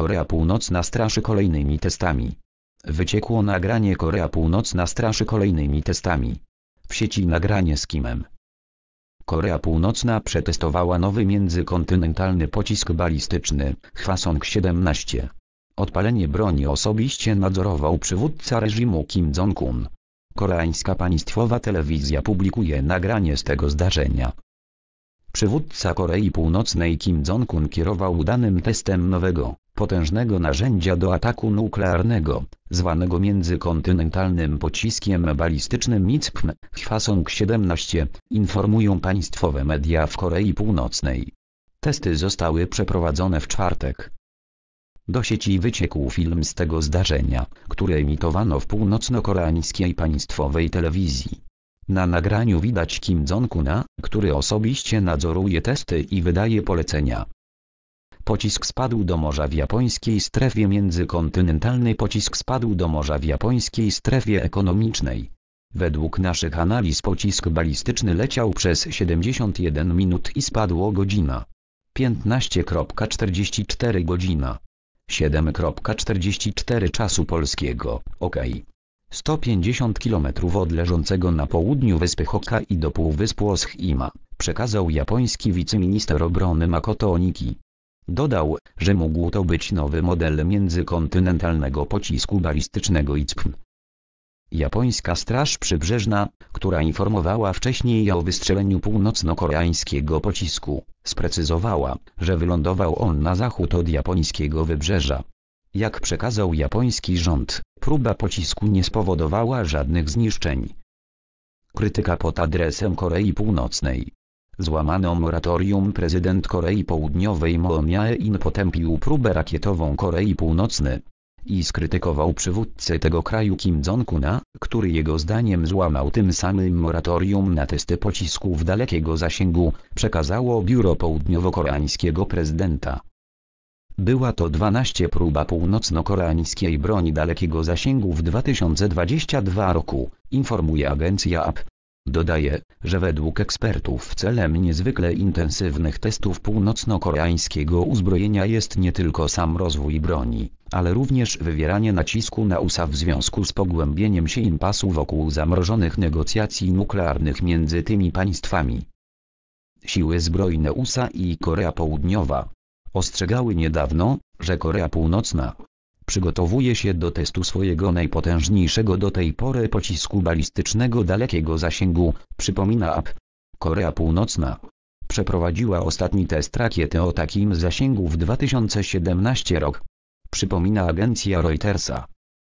Korea Północna straszy kolejnymi testami. Wyciekło nagranie Korea Północna straszy kolejnymi testami. W sieci nagranie z Kimem. Korea Północna przetestowała nowy międzykontynentalny pocisk balistyczny, Hwasong-17. Odpalenie broni osobiście nadzorował przywódca reżimu Kim Jong-un. Koreańska państwowa telewizja publikuje nagranie z tego zdarzenia. Przywódca Korei Północnej Kim Jong-un kierował udanym testem nowego, potężnego narzędzia do ataku nuklearnego, zwanego międzykontynentalnym pociskiem balistycznym ICBM Hwasong-17, informują państwowe media w Korei Północnej. Testy zostały przeprowadzone w czwartek. Do sieci wyciekł film z tego zdarzenia, który emitowano w północno-koreańskiej państwowej telewizji. Na nagraniu widać Kim Jong-una, który osobiście nadzoruje testy i wydaje polecenia. Pocisk spadł do morza w japońskiej strefie międzykontynentalnej. Pocisk spadł do morza w japońskiej strefie ekonomicznej. Według naszych analiz pocisk balistyczny leciał przez 71 minut i spadło godzina 15.44 godzina 7.44 czasu polskiego, ok. 150 km od leżącego na południu wyspy i do półwyspu Oshima, przekazał japoński wiceminister obrony Makoto Oniki. Dodał, że mógł to być nowy model międzykontynentalnego pocisku balistycznego ICBM. Japońska Straż Przybrzeżna, która informowała wcześniej o wystrzeleniu północno-koreańskiego pocisku, sprecyzowała, że wylądował on na zachód od japońskiego wybrzeża. Jak przekazał japoński rząd, próba pocisku nie spowodowała żadnych zniszczeń. Krytyka pod adresem Korei Północnej Złamano moratorium prezydent Korei Południowej Moon Jae-in potępił próbę rakietową Korei Północnej i skrytykował przywódcę tego kraju Kim Jong-una, który jego zdaniem złamał tym samym moratorium na testy pocisków dalekiego zasięgu, przekazało biuro południowo-koreańskiego prezydenta. Była to 12 próba północno-koreańskiej broni dalekiego zasięgu w 2022 roku, informuje agencja AP. Dodaje, że według ekspertów celem niezwykle intensywnych testów północno-koreańskiego uzbrojenia jest nie tylko sam rozwój broni, ale również wywieranie nacisku na USA w związku z pogłębieniem się impasu wokół zamrożonych negocjacji nuklearnych między tymi państwami. Siły zbrojne USA i Korea Południowa ostrzegały niedawno, że Korea Północna przygotowuje się do testu swojego najpotężniejszego do tej pory pocisku balistycznego dalekiego zasięgu, przypomina AP. Korea Północna przeprowadziła ostatni test rakiety o takim zasięgu w 2017 rok. Przypomina agencja Reutersa.